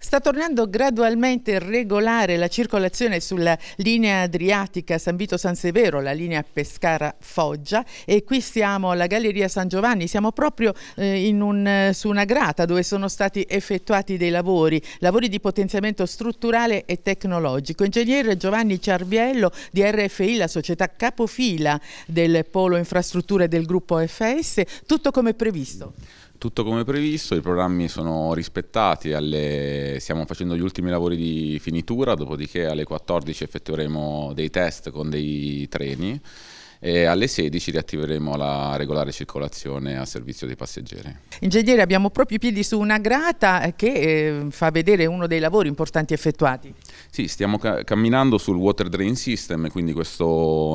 Sta tornando gradualmente regolare la circolazione sulla linea adriatica San Vito-San Severo, la linea Pescara-Foggia e qui siamo alla Galleria San Giovanni, siamo proprio eh, un, su una grata dove sono stati effettuati dei lavori, lavori di potenziamento strutturale e tecnologico. Ingegnere Giovanni Ciarbiello di RFI, la società capofila del polo infrastrutture del gruppo FS, tutto come previsto tutto come previsto, i programmi sono rispettati, alle... stiamo facendo gli ultimi lavori di finitura, dopodiché alle 14 effettueremo dei test con dei treni e alle 16 riattiveremo la regolare circolazione a servizio dei passeggeri. Ingegnere, abbiamo proprio i piedi su una grata eh, che eh, fa vedere uno dei lavori importanti effettuati. Sì, stiamo ca camminando sul Water Drain System, quindi questo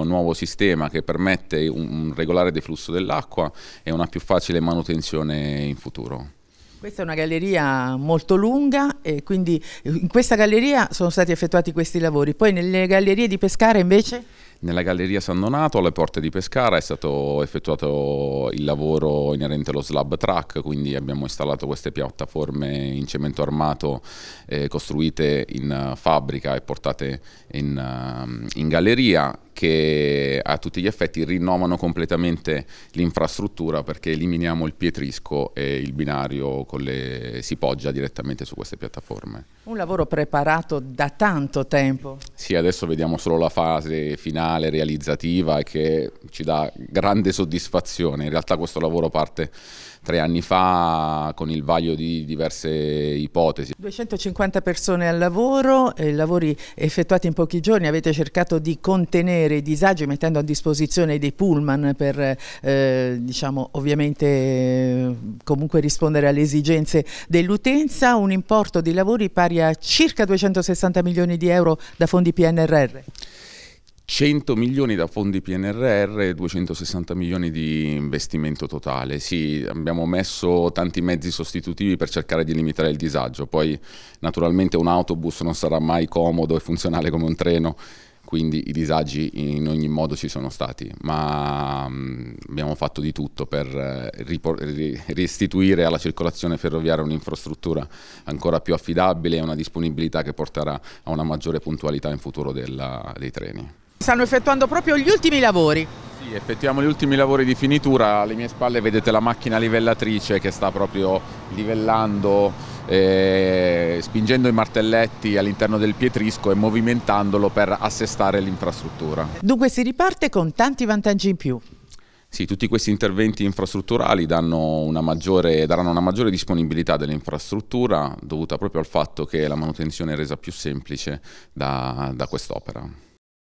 nuovo sistema che permette un, un regolare deflusso dell'acqua e una più facile manutenzione in futuro. Questa è una galleria molto lunga e quindi eh, in questa galleria sono stati effettuati questi lavori. Poi nelle gallerie di Pescara invece? Nella galleria San Donato, alle porte di Pescara, è stato effettuato il lavoro inerente allo slab track, quindi abbiamo installato queste piattaforme in cemento armato eh, costruite in eh, fabbrica e portate in, ehm, in galleria che a tutti gli effetti rinnovano completamente l'infrastruttura perché eliminiamo il pietrisco e il binario le... si poggia direttamente su queste piattaforme. Un lavoro preparato da tanto tempo. Sì, adesso vediamo solo la fase finale realizzativa che ci dà grande soddisfazione. In realtà questo lavoro parte tre anni fa con il vaglio di diverse ipotesi. 250 persone al lavoro, lavori effettuati in pochi giorni, avete cercato di contenere i disagi mettendo a disposizione dei pullman per eh, diciamo, ovviamente eh, comunque rispondere alle esigenze dell'utenza, un importo di lavori pari a circa 260 milioni di euro da fondi PNRR. 100 milioni da fondi PNRR, e 260 milioni di investimento totale. Sì, abbiamo messo tanti mezzi sostitutivi per cercare di limitare il disagio. Poi naturalmente un autobus non sarà mai comodo e funzionale come un treno quindi i disagi in ogni modo ci sono stati, ma mm, abbiamo fatto di tutto per eh, restituire alla circolazione ferroviaria un'infrastruttura ancora più affidabile e una disponibilità che porterà a una maggiore puntualità in futuro della, dei treni. Stanno effettuando proprio gli ultimi lavori. Sì, effettuiamo gli ultimi lavori di finitura, alle mie spalle vedete la macchina livellatrice che sta proprio livellando eh, spingendo i martelletti all'interno del pietrisco e movimentandolo per assestare l'infrastruttura. Dunque si riparte con tanti vantaggi in più. Sì, tutti questi interventi infrastrutturali una maggiore, daranno una maggiore disponibilità dell'infrastruttura dovuta proprio al fatto che la manutenzione è resa più semplice da, da quest'opera.